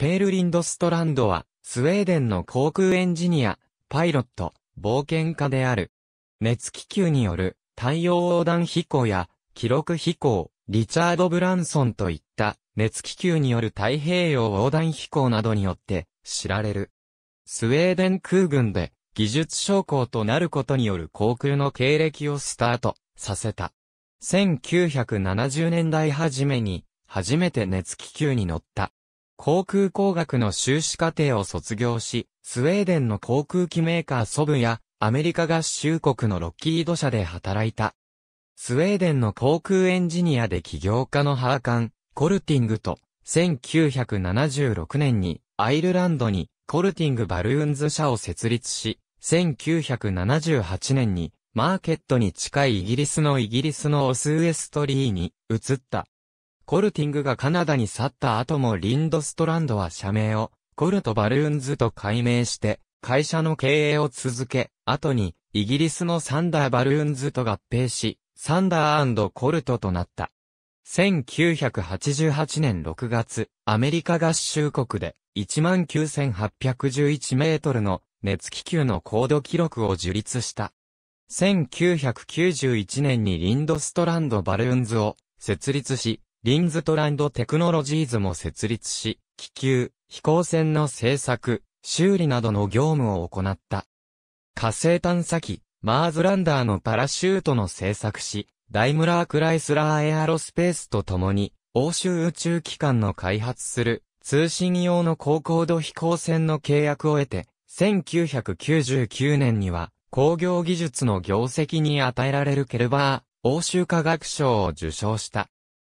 ペール・リンドストランドは、スウェーデンの航空エンジニア、パイロット、冒険家である。熱気球による太陽横断飛行や記録飛行、リチャード・ブランソンといった熱気球による太平洋横断飛行などによって知られる。スウェーデン空軍で技術将校となることによる航空の経歴をスタートさせた。1970年代初めに初めて熱気球に乗った。航空工学の修士課程を卒業し、スウェーデンの航空機メーカーソブや、アメリカ合衆国のロッキード社で働いた。スウェーデンの航空エンジニアで起業家のハーカン、コルティングと、1976年にアイルランドにコルティングバルーンズ社を設立し、1978年にマーケットに近いイギリスのイギリスのオスウエストリーに移った。コルティングがカナダに去った後もリンドストランドは社名をコルトバルーンズと改名して、会社の経営を続け、後にイギリスのサンダーバルーンズと合併し、サンダーコルトとなった。1988年6月、アメリカ合衆国で19,811メートルの熱気球の高度記録を樹立した。1991年にリンドストランドバルーンズを設立し、リンズトランドテクノロジーズも設立し、気球、飛行船の製作、修理などの業務を行った。火星探査機、マーズランダーのパラシュートの製作し、ダイムラー・クライスラー・エアロスペースと共に、欧州宇宙機関の開発する通信用の高高度飛行船の契約を得て、1999年には工業技術の業績に与えられるケルバー欧州科学賞を受賞した。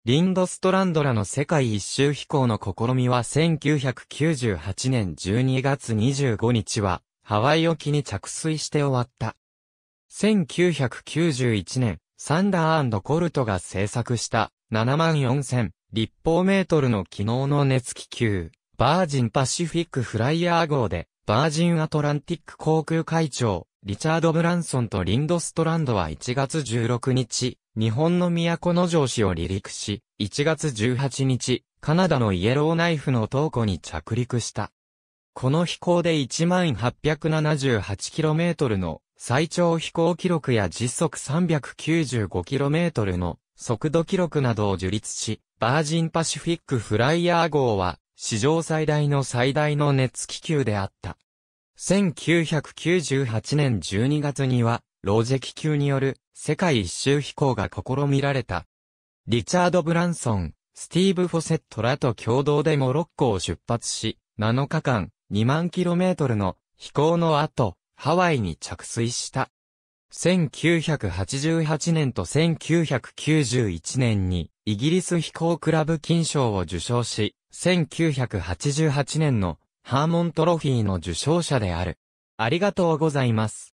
リンドストランドらの世界一周飛行の試みは1998年12月25日はハワイ沖に着水して終わった。1991年、サンダーコルトが製作した7万4000立方メートルの機能の熱気球、バージンパシフィックフライヤー号で、バージンアトランティック航空会長、リチャード・ブランソンとリンドストランドは1月16日、日本の都の城市を離陸し、1月18日、カナダのイエローナイフの東湖に着陸した。この飛行で 1878km の最長飛行記録や時速 395km の速度記録などを樹立し、バージンパシフィックフライヤー号は史上最大の最大の熱気球であった。1998年12月にはロジェキ級による世界一周飛行が試みられた。リチャード・ブランソン、スティーブ・フォセットらと共同でモロッコを出発し、7日間2万キロメートルの飛行の後、ハワイに着水した。1988年と1991年にイギリス飛行クラブ金賞を受賞し、1988年のハーモントロフィーの受賞者である。ありがとうございます。